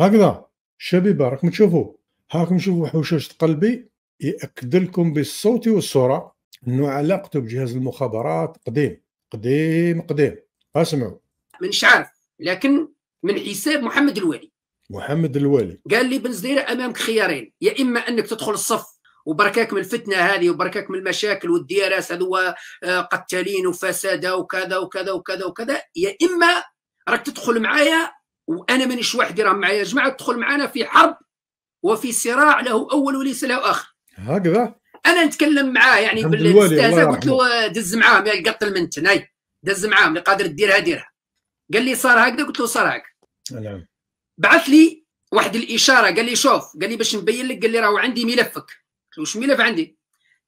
هكذا شبيبه راكم تشوفوا هاكم تشوفوا حوشوشه قلبي ياكد لكم بالصوت والصوره انه علاقته بجهاز المخابرات قديم قديم قديم اسمعوا من عارف لكن من حساب محمد الوالي محمد الوالي قال لي بن زديرة امامك خيارين يا اما انك تدخل الصف وبركاك من الفتنه هذه وبركاك من المشاكل والديارات هذو آه، قتالين وفساده وكذا وكذا وكذا وكذا يا اما راك تدخل معايا وانا مانيش وحدي راه معايا جماعه تدخل معنا في حرب وفي صراع له اول وليس له اخر هكذا انا نتكلم معاه يعني بالاستهزاء قلت له دز معاهم يا قط المنتن دز معاهم اللي قادر ديرها ديرها قال لي صار هكذا قلت له صار هكذا نعم بعث لي واحد الاشاره قال لي شوف قال لي باش نبين لك قال لي راهو عندي ملفك قلت له واش ملف عندي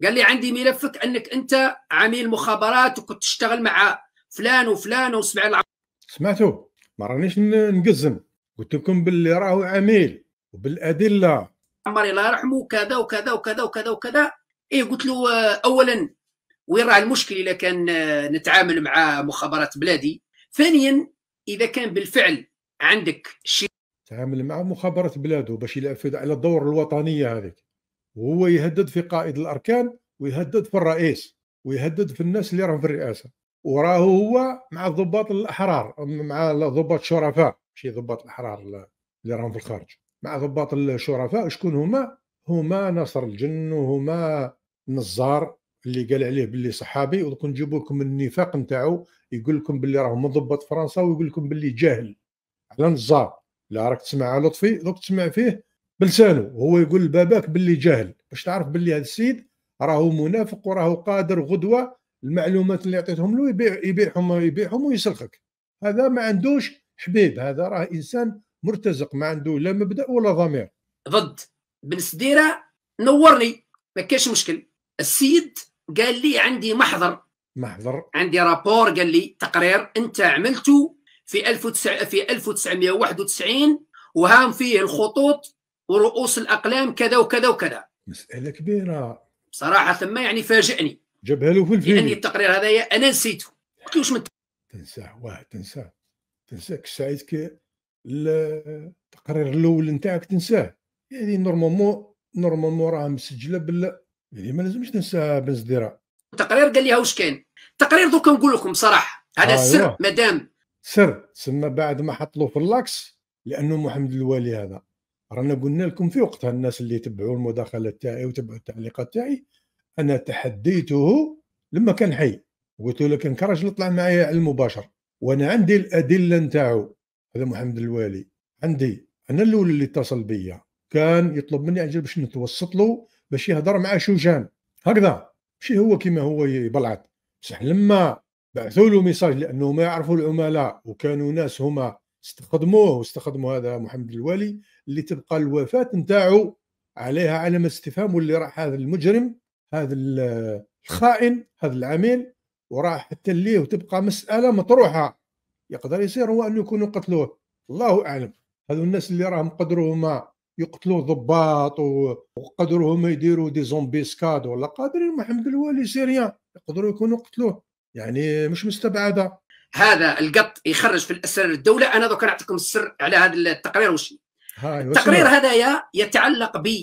قال لي عندي ملفك انك انت عميل مخابرات وكنت تشتغل مع فلان وفلان وسبع العم سمعتوا ما رانيش نقزم قلت لكم باللي راهو عميل وبالادله عمر الله يرحمه كذا وكذا وكذا وكذا وكذا ايه قلت له آه، اولا وين راه المشكل اذا كان آه، نتعامل مع مخابرات بلادي ثانيا اذا كان بالفعل عندك شيء تعامل مع مخابرات بلاده باش يلعب على الدور الوطنيه هذيك وهو يهدد في قائد الاركان ويهدد في الرئيس ويهدد في الناس اللي راهم في الرئاسه وراه هو مع الضباط الاحرار مع ضباط الشرفاء ماشي ضباط الاحرار اللي راهم في الخارج مع ضباط الشرفاء شكون هما هما نصر الجن وهما نزار اللي قال عليه باللي صحابي ودوك نجيب لكم النفاق نتاعو يقول لكم باللي راه ضباط فرنسا ويقول لكم باللي جاهل على نزار لا راك تسمع لطفي دوك تسمع فيه بلسانه هو يقول لباباك باللي جاهل باش تعرف باللي هذا السيد راهو منافق وراهو قادر غدوه المعلومات اللي عطيتهم له يبيع يبيعهم يبيعهم ويسلخك هذا ما عندوش حبيب هذا راه انسان مرتزق ما عنده لا مبدا ولا ضمير ضد بن سديره نورني ما كاش مشكل السيد قال لي عندي محضر محضر عندي رابور قال لي تقرير انت عملته في في 1991 وهام فيه الخطوط ورؤوس الاقلام كذا وكذا وكذا مساله كبيره بصراحه ثم يعني فاجئني جابها له في الفيلم يعني التقرير هذايا انا نسيته قلت واش من تنساه واه تنساه تنساه سعيد كي التقرير الاول نتاعك تنساه يعني نورمالمون نورمالمون راه مسجله بال يعني ما لازمش تنساها بن التقرير قال لي واش كان التقرير دوكا نقول لكم صراحه هذا آه أيوة. السر مدام سر تسمى بعد ما حطلو في اللاكس لانه محمد الوالي هذا رانا قلنا لكم في وقتها الناس اللي تبعوا المداخله تاعي وتبعوا التعليقات تاعي انا تحديته لما كان حي قلت له كان كراش نطلع معايا على المباشر وانا عندي الادله نتاعو هذا محمد الوالي عندي انا الاول اللي اتصل بيا كان يطلب مني اجل باش نتوسط له باش يهضر مع شوجان هكذا ماشي هو كيما هو يبلعط بصح لما بعثوا له ميساج لانه ما يعرفوا العملاء وكانوا ناس هما استخدموه واستخدموا هذا محمد الوالي اللي تبقى الوفاه نتاعو عليها علامه استفهام واللي راح هذا المجرم هذا الخائن هذا العميل وراح تليه وتبقى مسألة مطروحة يقدر يصير هو أنه يكونوا قتلوه الله أعلم هذو الناس اللي راهم قدروا هما يقتلوا ضباط وقدروا هما يديروا دي زومبيسكاد ولا قادرين محمد الوالي سيريا يقدروا يكونوا قتلوه يعني مش مستبعده هذا القط يخرج في الاسرار الدوله انا دوك نعطيكم السر على هذا التقرير وش التقرير هذايا يتعلق ب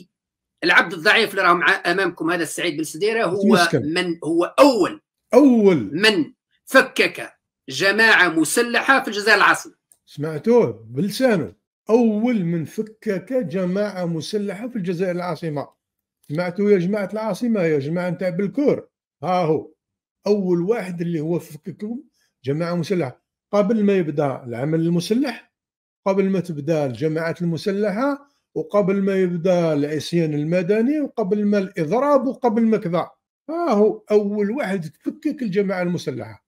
العبد الضعيف اللي راهو امامكم هذا السعيد بن سديره هو من هو اول اول من فكك جماعه مسلحه في الجزائر العاصمه سمعتوه بلسانه اول من فكك جماعه مسلحه في الجزائر العاصمه سمعتوا يا جماعه العاصمه يا جماعه نتاع بالكور ها هو اول واحد اللي هو فككهم جماعه مسلحه قبل ما يبدا العمل المسلح قبل ما تبدا الجماعات المسلحه وقبل ما يبدا العصيان المدني وقبل ما الاضراب وقبل ما كذا ها هو اول واحد تفكك الجماعه المسلحه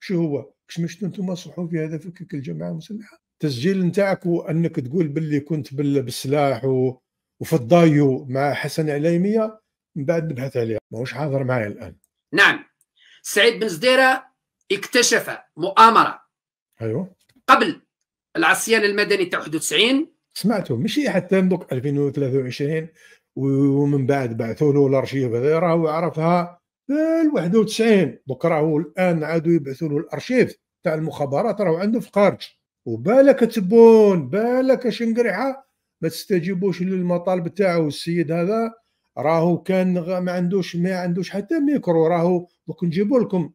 شو هو كش مشتو انتم صحفي هذا فكك الجماعه المسلحه التسجيل نتاعك وانك تقول باللي كنت بالسلاح و... وفي الضايو مع حسن عليميه من بعد نبحث عليها ماهوش حاضر معايا الان نعم سعيد بن زديره اكتشف مؤامره ايوه قبل العصيان المدني تاع 91 سمعتوا ماشي حتى دوك 2023 ومن بعد بعثوا له الارشيف هذا راهو عرفها ال 91 دوك راهو الان عادوا يبعثوا له الارشيف تاع المخابرات راهو عنده في خارج وبالك تبون بالك شنقريحه ما تستجيبوش للمطالب تاعو السيد هذا راهو كان ما عندوش ما عندوش حتى ميكرو راهو دوك نجيبو لكم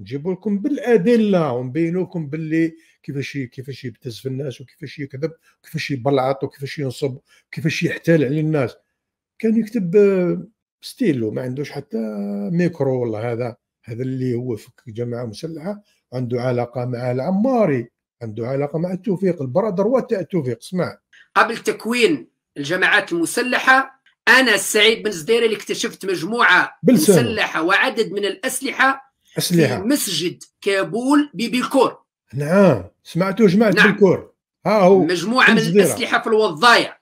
نجيبو لكم بالادله ونبينو لكم باللي كيفاش كيفاش يبتز في الناس وكيفاش يكذب وكيفاش يبلعط وكيفاش ينصب وكيفاش يحتال على الناس كان يكتب آه، ستيلو ما عندوش حتى ميكرو والله هذا هذا اللي هو في جماعه مسلحه عنده علاقه مع العماري عنده علاقه مع التوفيق البرادر التوفيق اسمع قبل تكوين الجماعات المسلحه انا السعيد بن زدير اللي اكتشفت مجموعه بلسان. مسلحه وعدد من الاسلحه أسلحة. في مسجد كابول ببيكور نعم سمعتوا جماعه نعم. الكور ها هو مجموعه من الاسلحه في الوضايع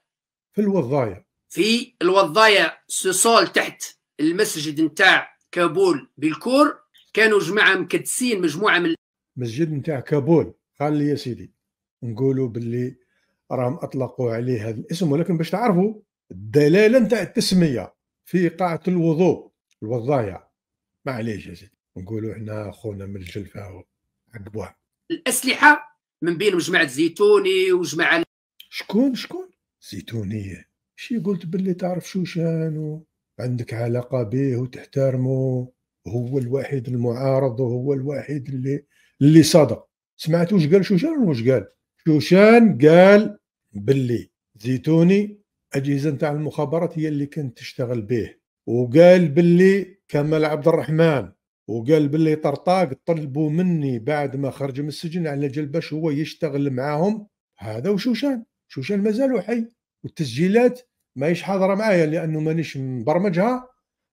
في الوضايع في الوضايع سوسول تحت المسجد نتاع كابول بالكور كانوا جماعه مكدسين مجموعه من المسجد نتاع كابول قال لي يا سيدي نقولوا باللي راهم اطلقوا عليه هذا الاسم ولكن باش تعرفوا الدلاله نتاع التسميه في قاعه الوضوء الوضايع معليش يا سيدي نقولوا احنا خونا من الجلفه عقبوها الاسلحه من بينهم جماعه زيتوني وجماعه شكون شكون زيتوني شي قلت باللي تعرف شوشان وعندك علاقه به وتحترمه هو الوحيد المعارض وهو الوحيد اللي اللي صدق سمعت واش قال شوشان واش قال شوشان قال باللي زيتوني اجهزه نتاع المخابرات هي اللي كانت تشتغل به وقال باللي كمال عبد الرحمن وقال باللي طرطاق طلبوا مني بعد ما خرج من السجن على جلبش باش هو يشتغل معاهم هذا وشوشان شوشان مازال حي والتسجيلات ماهيش حاضره معايا لانه مانيش مبرمجها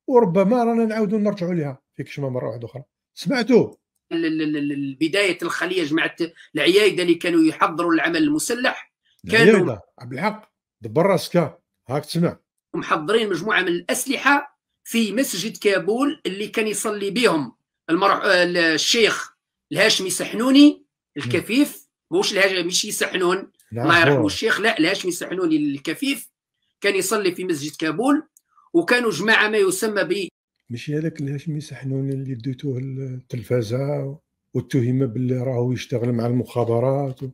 وربما رانا نعاودوا نرجعوا لها فيكش ما مره واحده اخرى سمعتوا بدايه الخليه جماعه العيايده اللي كانوا يحضروا العمل المسلح كانوا عبد الحق دبر راسك هاك تسمع محضرين مجموعه من الاسلحه في مسجد كابول اللي كان يصلي بهم المرح... الشيخ الهاشمي سحنوني الكفيف مش الهاشمي مش سحنون الله يرحمه الشيخ لا الهاشمي سحنوني الكفيف كان يصلي في مسجد كابول وكانوا جماعه ما يسمى ب مش هذاك الهاشمي سحنوني اللي ديتوه التلفازه واتهم باللي راهو يشتغل مع المخابرات و...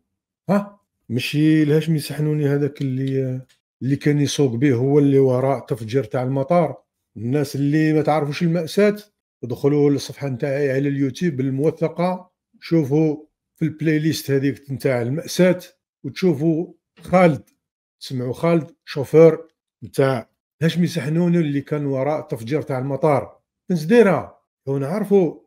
ها مش الهاشمي سحنوني هذاك اللي اللي كان يسوق به هو اللي وراء تفجير تاع المطار الناس اللي ما تعرفوش المأساة ادخلوا للصفحة نتاعي على اليوتيوب الموثقة شوفوا في البلاي ليست هذيك نتاع المأساة وتشوفوا خالد تسمعوا خالد شوفور نتاع هاشمي سحنون اللي كان وراء التفجير تاع المطار نزديرها لو نعرفوا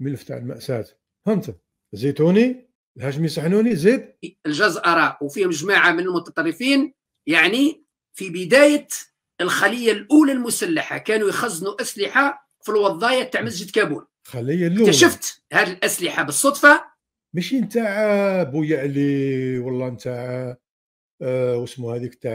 ملف تاع المأساة فهمت زيتوني الهاشمي سحنوني زيد الجزأرة وفيهم جماعة من المتطرفين يعني في بداية الخليه الاولى المسلحه كانوا يخزنوا اسلحه في الوضايه تاع مسجد كابول الخليه الاولى اكتشفت هذه الاسلحه بالصدفه ماشي نتاع بويا علي والله نتاع آه واسمو هذيك تاع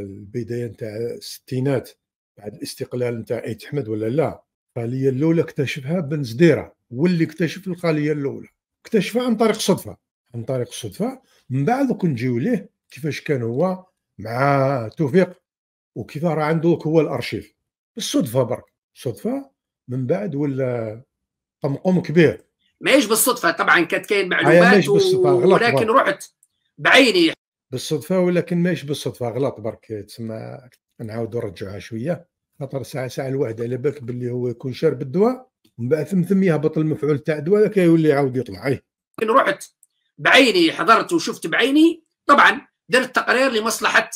البدايه نتاع الستينات بعد الاستقلال نتاع ايت احمد ولا لا الخليه الاولى اكتشفها بن زديره واللي اكتشف الخليه الاولى اكتشفها عن طريق صدفه عن طريق الصدفه من بعد كون نجيو ليه كيفاش كان هو مع توفيق وكيف راه عندك هو الارشيف بالصدفه برك صدفه من بعد ولا قمقم كبير ماهيش بالصدفه طبعا كانت كاين معلومات و... ولكن برك. رحت بعيني بالصدفه ولكن ماهيش بالصدفه غلط برك تسمى نعاودوا نرجعوها شويه خاطر ساعه ساعه الواحد على بالك باللي هو يكون شارب الدواء من بعد ثم ثم يهبط المفعول تاع الدواء كيولي يعاود يطلع اي لكن رحت بعيني حضرت وشفت بعيني طبعا درت تقرير لمصلحه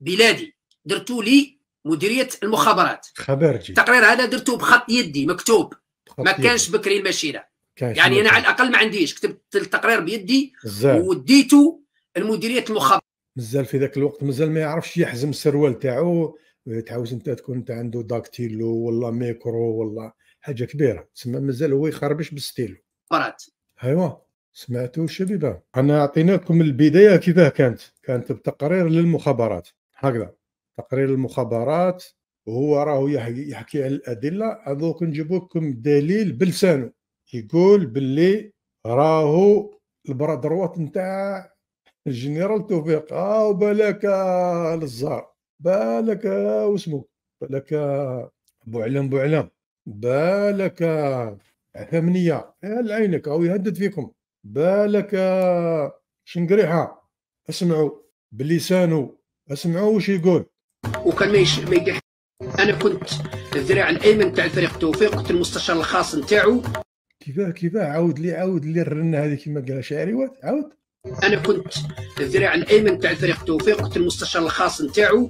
بلادي درتو لي مديريه المخابرات خبرجي التقرير هذا درته بخط يدي مكتوب ما كانش بكري المشيره يعني انا على الاقل ما عنديش كتبت التقرير بيدي وديته لمديريه المخابرات مازال في ذاك الوقت مازال ما يعرفش يحزم السروال تاعو تعاوز انت تكون انت عنده داكتيلو ولا ميكرو ولا حاجه كبيره تسمى مازال هو يخربش بالستيلو برات ايوا سمعتوا الشبيبه انا اعطيناكم البدايه كيفاه كانت كانت بتقرير للمخابرات هكذا تقرير المخابرات وهو راه يحكي على الادله هذوك لكم دليل بلسانه يقول باللي راهو البرادروات نتاع الجنرال توفيق اه بالك الزار بالك واسمو بالك بوعلام بوعلام بالك ثمنية العينك او يهدد فيكم بالك شنقريحة اسمعوا بلسانه اسمعوا وش يقول وكان ما يش... ما يدير انا كنت الذراع الايمن تاع الفريق توفيق كنت المستشار الخاص نتاعو كيفاه كيفاه عاود لي عاود لي الرنه هذه كما قالها شعري عاود انا كنت الذراع الايمن تاع الفريق توفيق كنت المستشار الخاص نتاعو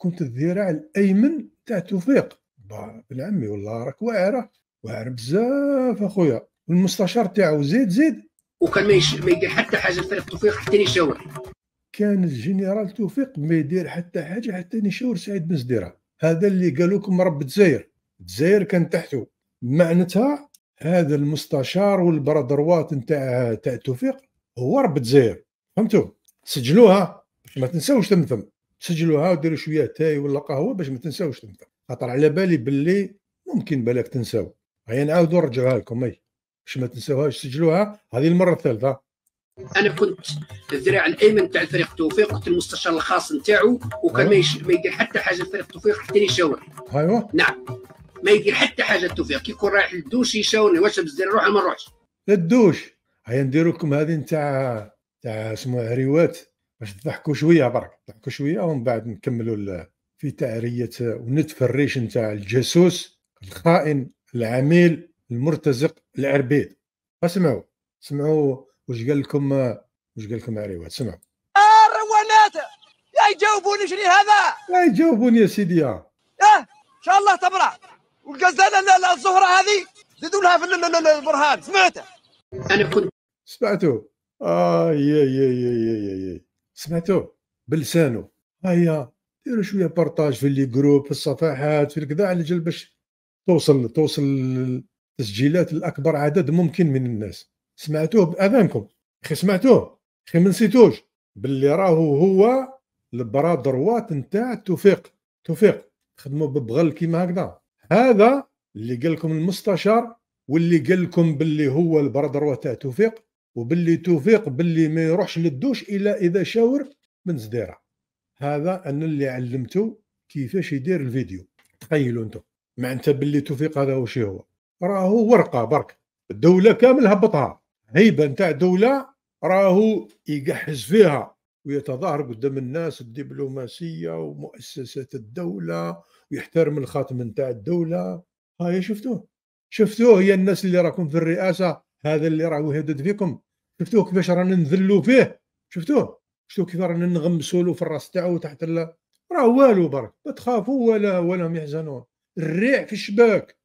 كنت الذراع الايمن تاع توفيق بن عمي والله راك واعره واعر بزاف اخويا المستشار تاعو زيد زيد وكان ما يش... ما يدير حتى حاجه الفريق توفيق حتى يشاور كان الجنرال توفيق ما يدير حتى حاجه حتى نشاور سعيد بن زديره هذا اللي قالوا لكم رب تزاير تزاير كان تحته معناتها هذا المستشار والبرادروات نتاع تاع توفيق هو رب تزاير فهمتوا سجلوها ما تنساوش تم سجلوها وديروا شويه تاي ولا قهوه باش ما تنساوش تم خاطر على بالي باللي ممكن بالك تنساو هيا نعاودوا نرجعوها لكم اي باش ما تنساوهاش سجلوها هذه المره الثالثه انا كنت الذراع الايمن تاع الفريق توفيق كنت المستشار الخاص نتاعو وكان ما يدير أيوه. حتى حاجه لفريق توفيق حتى يشاور ايوه نعم ما يدير حتى حاجه توفيق كي يكون رايح للدوش يشاورني واش بزاف نروح ما نروحش للدوش هيا نديروكم هذه نتاع تاع اسمه هريوات باش تضحكوا شويه برك تضحكوا شويه ومن بعد نكملوا في تعريه ونتف الريش نتاع الجاسوس الخائن العميل المرتزق العربيد اسمعوا اسمعوا واش قال لكم واش قال لكم عريوات سمعوا الروانات لا يجاوبوني شنو هذا لا يجاوبوني يا سيدي اه ان شاء الله تبرع والقزاله الزهره هذه زيدوا لها في البرهان سمعته انا كنت سمعتوا اه يا يا يا يا يا سمعتوا بلسانه هيا ديروا شويه بارطاج في اللي جروب في الصفحات في الكذا على جل باش توصل توصل التسجيلات الاكبر عدد ممكن من الناس سمعتوه باذانكم اخي سمعتوه اخي ما نسيتوش باللي راهو هو البرادروات نتاع توفيق توفيق خدموا ببغل كيما هكذا هذا اللي قال لكم المستشار واللي قال لكم باللي هو البرادروات تاع توفيق وباللي توفيق باللي ما يروحش للدوش الا اذا شاور من زديره هذا انا اللي علمته كيفاش يدير الفيديو تخيلوا انتم معناتها باللي توفيق هذا وش هو راهو ورقه برك الدوله كامل هبطها هيبه نتاع دوله راهو يجهز فيها ويتظاهر قدام الناس الدبلوماسيه ومؤسسات الدوله ويحترم الخاتم نتاع الدوله هاي شفتوه شفتوه يا الناس اللي راكم في الرئاسه هذا اللي راهو يهدد فيكم شفتوه كيفاش رانا نذلوا فيه شفتوه شفتوه كيف رانا نغمسوا له في الراس تاعو تحت راه والو برك ما تخافوا ولا ولا هم يحزنون الريع في الشباك